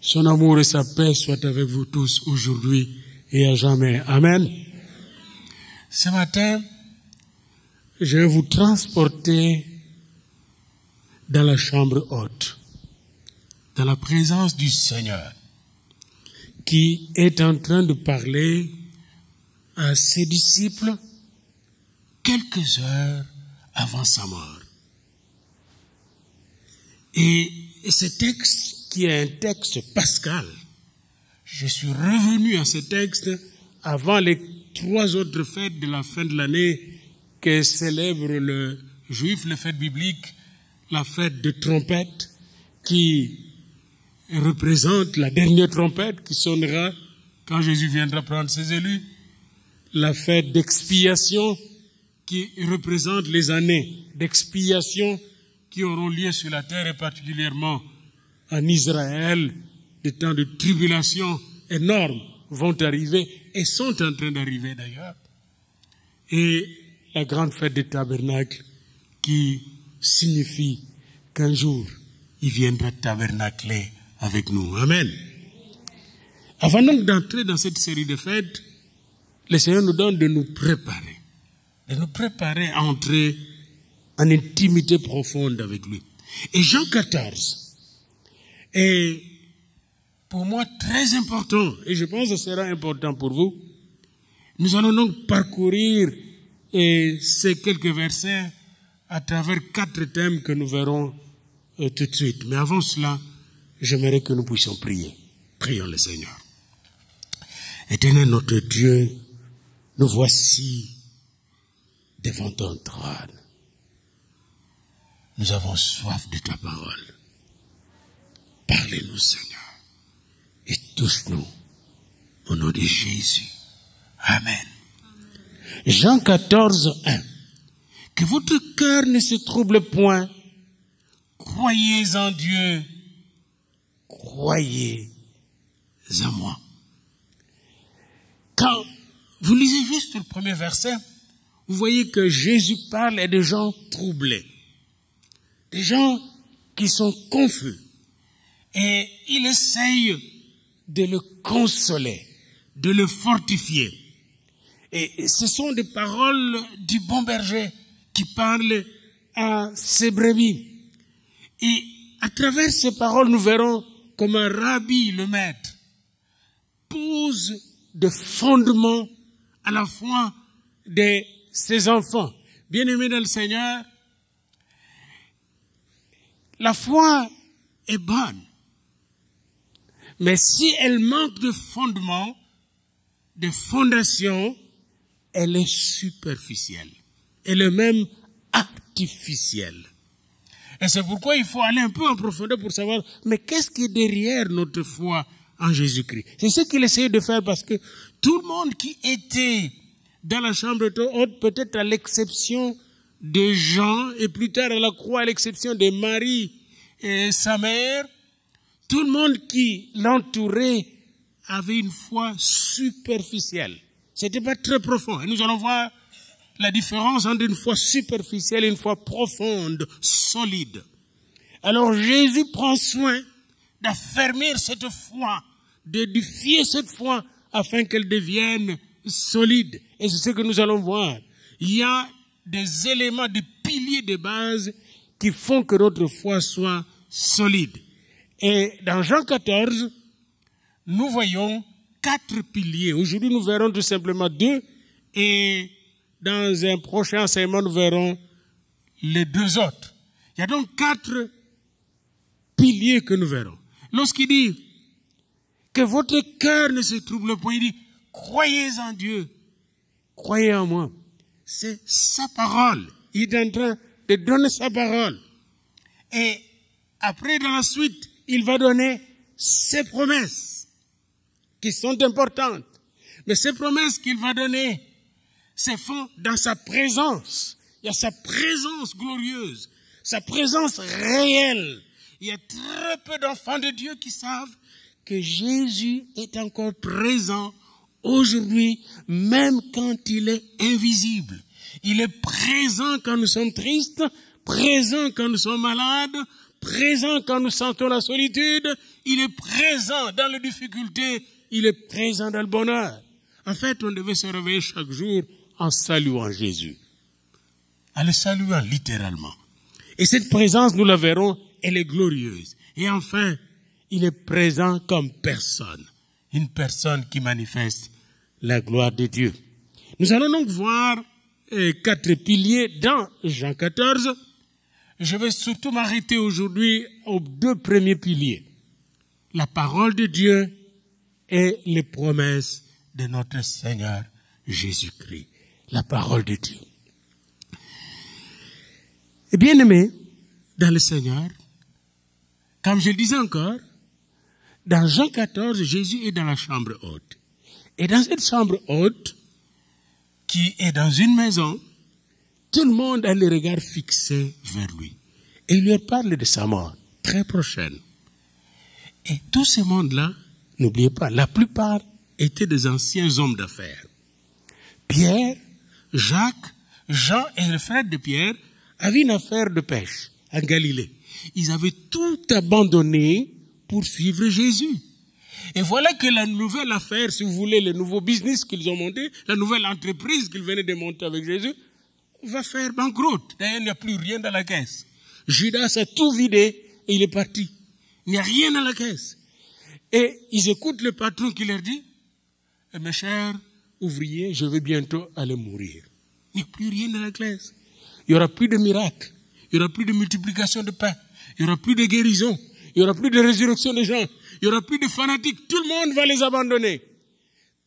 son amour et sa paix soient avec vous tous aujourd'hui et à jamais. Amen. Ce matin, je vais vous transporter dans la chambre haute, dans la présence du Seigneur, qui est en train de parler à ses disciples quelques heures avant sa mort. Et ce texte qui est un texte pascal. Je suis revenu à ce texte avant les trois autres fêtes de la fin de l'année que célèbre le juif, la fête biblique, la fête de trompette qui représente la dernière trompette qui sonnera quand Jésus viendra prendre ses élus, la fête d'expiation qui représente les années d'expiation qui auront lieu sur la terre et particulièrement en Israël, des temps de tribulation énormes vont arriver et sont en train d'arriver d'ailleurs. Et la grande fête des tabernacles qui signifie qu'un jour, il viendra tabernacler avec nous. Amen. Avant donc d'entrer dans cette série de fêtes, le Seigneur nous donne de nous préparer, de nous préparer à entrer en intimité profonde avec lui. Et Jean 14, et pour moi, très important, et je pense que ce sera important pour vous, nous allons donc parcourir ces quelques versets à travers quatre thèmes que nous verrons euh, tout de suite. Mais avant cela, j'aimerais que nous puissions prier. Prions le Seigneur. Éternel notre Dieu, nous voici devant ton trône. Nous avons soif de ta parole. Seigneur. Et touche-nous au nom de Jésus. Amen. Jean 14, 1. Que votre cœur ne se trouble point. Croyez en Dieu. Croyez en moi. Quand vous lisez juste le premier verset, vous voyez que Jésus parle à des gens troublés, des gens qui sont confus, et il essaye de le consoler, de le fortifier. Et ce sont des paroles du bon berger qui parle à ses brebis. Et à travers ces paroles, nous verrons comment Rabbi, le maître, pose des fondements à la foi de ses enfants. Bien-aimés dans le Seigneur, la foi est bonne. Mais si elle manque de fondement, de fondation, elle est superficielle. Elle est même artificielle. Et c'est pourquoi il faut aller un peu en profondeur pour savoir, mais qu'est-ce qui est derrière notre foi en Jésus-Christ C'est ce qu'il essayait de faire parce que tout le monde qui était dans la chambre haute, peut-être à l'exception de Jean, et plus tard à la croix, à l'exception de Marie et sa mère, tout le monde qui l'entourait avait une foi superficielle. C'était pas très profond. Et nous allons voir la différence entre une foi superficielle et une foi profonde, solide. Alors Jésus prend soin d'affermir cette foi, d'édifier cette foi afin qu'elle devienne solide. Et c'est ce que nous allons voir. Il y a des éléments, des piliers de base qui font que notre foi soit solide. Et dans Jean 14, nous voyons quatre piliers. Aujourd'hui, nous verrons tout simplement deux et dans un prochain enseignement, nous verrons les deux autres. Il y a donc quatre piliers que nous verrons. Lorsqu'il dit que votre cœur ne se trouble pas, il dit croyez en Dieu, croyez en moi. C'est sa parole. Il est en train de donner sa parole. Et après, dans la suite, il va donner ses promesses qui sont importantes. Mais ces promesses qu'il va donner se font dans sa présence. Il y a sa présence glorieuse, sa présence réelle. Il y a très peu d'enfants de Dieu qui savent que Jésus est encore présent aujourd'hui, même quand il est invisible. Il est présent quand nous sommes tristes, présent quand nous sommes malades, présent quand nous sentons la solitude, il est présent dans les difficultés, il est présent dans le bonheur. En fait, on devait se réveiller chaque jour en saluant Jésus, en le saluant littéralement. Et cette présence, nous la verrons, elle est glorieuse. Et enfin, il est présent comme personne, une personne qui manifeste la gloire de Dieu. Nous allons donc voir euh, quatre piliers dans Jean 14 je vais surtout m'arrêter aujourd'hui aux deux premiers piliers, la parole de Dieu et les promesses de notre Seigneur Jésus-Christ, la parole de Dieu. Et eh bien aimé, dans le Seigneur, comme je le disais encore, dans Jean 14, Jésus est dans la chambre haute. Et dans cette chambre haute, qui est dans une maison, tout le monde a le regard fixé vers lui. Et il leur parle de sa mort très prochaine. Et tout ce monde-là, n'oubliez pas, la plupart étaient des anciens hommes d'affaires. Pierre, Jacques, Jean et le frère de Pierre avaient une affaire de pêche à Galilée. Ils avaient tout abandonné pour suivre Jésus. Et voilà que la nouvelle affaire, si vous voulez, le nouveau business qu'ils ont monté, la nouvelle entreprise qu'ils venaient de monter avec Jésus, va faire banqueroute. D'ailleurs, il n'y a plus rien dans la caisse. Judas a tout vidé et il est parti. Il n'y a rien dans la caisse. Et ils écoutent le patron qui leur dit, eh, mes chers ouvriers, je vais bientôt aller mourir. Il n'y a plus rien dans la caisse. Il n'y aura plus de miracles. Il n'y aura plus de multiplication de pain. Il n'y aura plus de guérison. Il n'y aura plus de résurrection des gens. Il n'y aura plus de fanatiques. Tout le monde va les abandonner.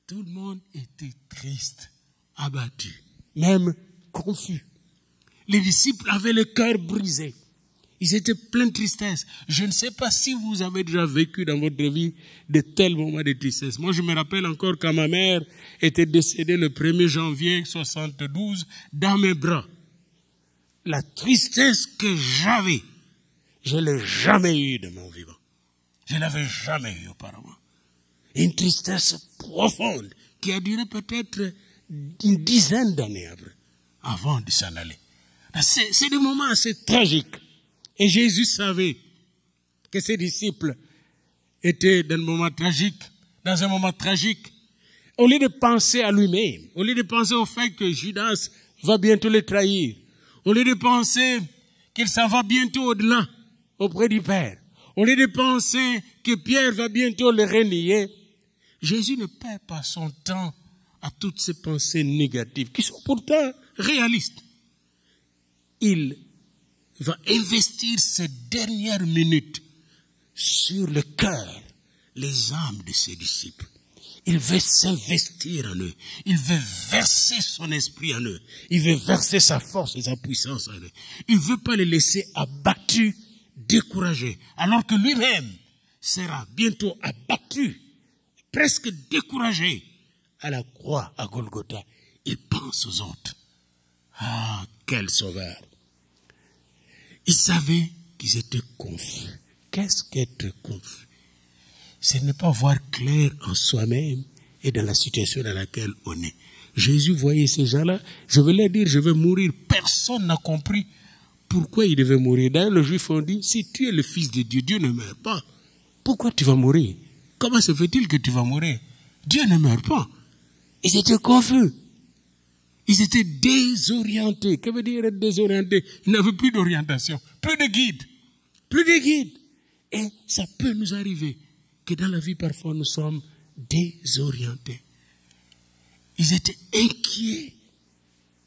Tout le monde était triste, abattu. Même confus. Les disciples avaient le cœur brisé. Ils étaient pleins de tristesse. Je ne sais pas si vous avez déjà vécu dans votre vie de tels moments de tristesse. Moi, je me rappelle encore quand ma mère était décédée le 1er janvier 72 dans mes bras. La tristesse que j'avais, je ne l'ai jamais eue de mon vivant. Je l'avais jamais eue auparavant. Une tristesse profonde qui a duré peut-être une dizaine d'années après avant de s'en aller. C'est des moments assez tragiques. Et Jésus savait que ses disciples étaient dans un moment tragique, dans un moment tragique. Au lieu de penser à lui-même, au lieu de penser au fait que Judas va bientôt le trahir, au lieu de penser qu'il s'en va bientôt au-delà, auprès du Père, au lieu de penser que Pierre va bientôt le renier, Jésus ne perd pas son temps à toutes ces pensées négatives qui sont pourtant réaliste. Il va investir ses dernières minutes sur le cœur, les âmes de ses disciples. Il veut s'investir en eux. Il veut verser son esprit en eux. Il veut verser sa force et sa puissance en eux. Il ne veut pas les laisser abattus, découragés, alors que lui-même sera bientôt abattu, presque découragé à la croix à Golgotha. Il pense aux autres. Ah, quel sauveur. Ils savaient qu'ils étaient confus. Qu'est-ce qu'être confus C'est ne pas voir clair en soi-même et dans la situation dans laquelle on est. Jésus voyait ces gens-là. Je vais leur dire, je vais mourir. Personne n'a compris pourquoi il devait mourir. D'ailleurs, les Juifs ont dit, si tu es le Fils de Dieu, Dieu ne meurt pas. Pourquoi tu vas mourir Comment se fait-il que tu vas mourir Dieu ne meurt pas. Ils étaient confus. Ils étaient désorientés. Que veut dire être désorienté Ils n'avaient plus d'orientation, plus de guide, plus de guide. Et ça peut nous arriver que dans la vie, parfois, nous sommes désorientés. Ils étaient inquiets,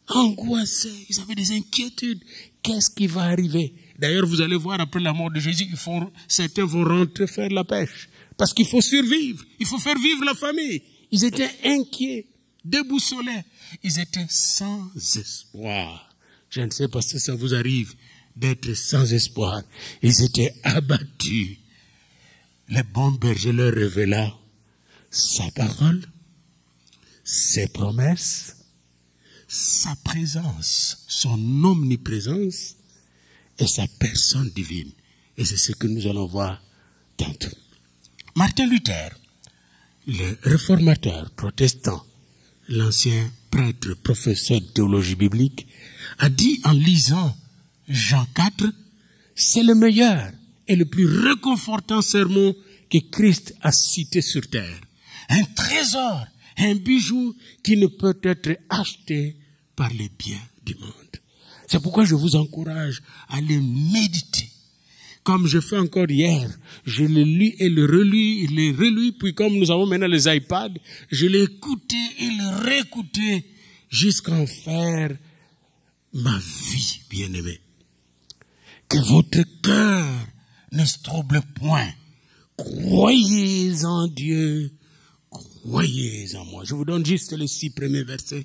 angoissés, ils avaient des inquiétudes. Qu'est-ce qui va arriver D'ailleurs, vous allez voir, après la mort de Jésus, certains vont rentrer faire la pêche. Parce qu'il faut survivre, il faut faire vivre la famille. Ils étaient inquiets déboussolés. Ils étaient sans espoir. Je ne sais pas si ça vous arrive d'être sans espoir. Ils étaient abattus. Le bon berger leur révéla sa parole, ses promesses, sa présence, son omniprésence et sa personne divine. Et c'est ce que nous allons voir tantôt. Martin Luther, le réformateur protestant, l'ancien prêtre, professeur de théologie biblique, a dit en lisant Jean 4, c'est le meilleur et le plus réconfortant sermon que Christ a cité sur terre. Un trésor, un bijou qui ne peut être acheté par les biens du monde. C'est pourquoi je vous encourage à le méditer comme je fais encore hier. Je le lis et le relis, le relis, puis comme nous avons maintenant les iPads, je l'ai écouté et le réécouté jusqu'à faire ma vie, bien-aimée. Que votre cœur ne se trouble point. Croyez en Dieu, croyez en moi. Je vous donne juste les six premiers versets.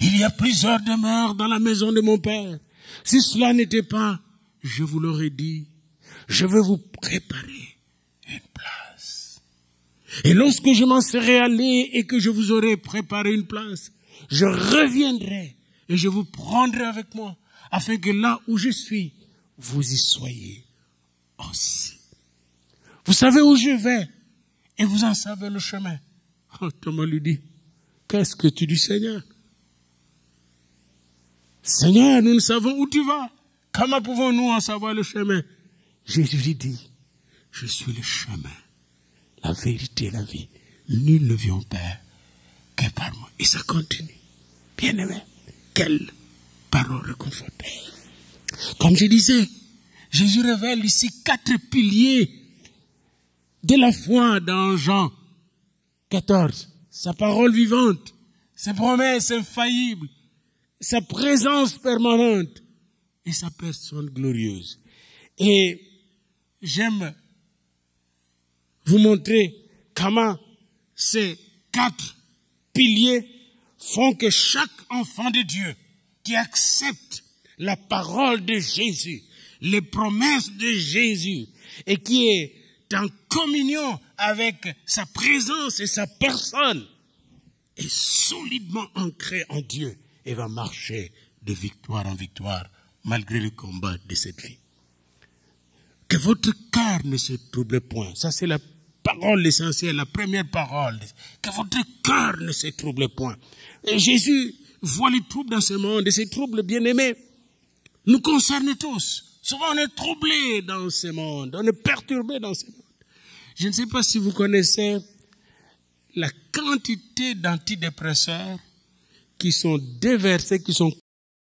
Il y a plusieurs demeures dans la maison de mon Père. Si cela n'était pas, je vous l'aurais dit, je veux vous préparer une place. Et lorsque je m'en serai allé et que je vous aurai préparé une place, je reviendrai et je vous prendrai avec moi, afin que là où je suis, vous y soyez aussi. Vous savez où je vais et vous en savez le chemin. Oh, Thomas lui dit, qu'est-ce que tu dis Seigneur Seigneur, nous ne savons où tu vas. Comment pouvons-nous en savoir le chemin Jésus lui dit, je suis le chemin, la vérité et la vie. Nul ne vient Père que par moi. Et ça continue. Bien aimé, quelle parole réconfortée. Comme je disais, Jésus révèle ici quatre piliers de la foi dans Jean 14. Sa parole vivante, sa promesses infaillible, sa présence permanente et sa personne glorieuse. Et j'aime vous montrer comment ces quatre piliers font que chaque enfant de Dieu qui accepte la parole de Jésus, les promesses de Jésus, et qui est en communion avec sa présence et sa personne, est solidement ancré en Dieu et va marcher de victoire en victoire malgré le combat de cette vie. Que votre cœur ne se trouble point. Ça, c'est la parole essentielle, la première parole. Que votre cœur ne se trouble point. Et Jésus voit les troubles dans ce monde et ces troubles, bien aimés, nous concernent tous. Souvent, on est troublé dans ce monde, on est perturbé dans ce monde. Je ne sais pas si vous connaissez la quantité d'antidépresseurs qui sont déversés, qui sont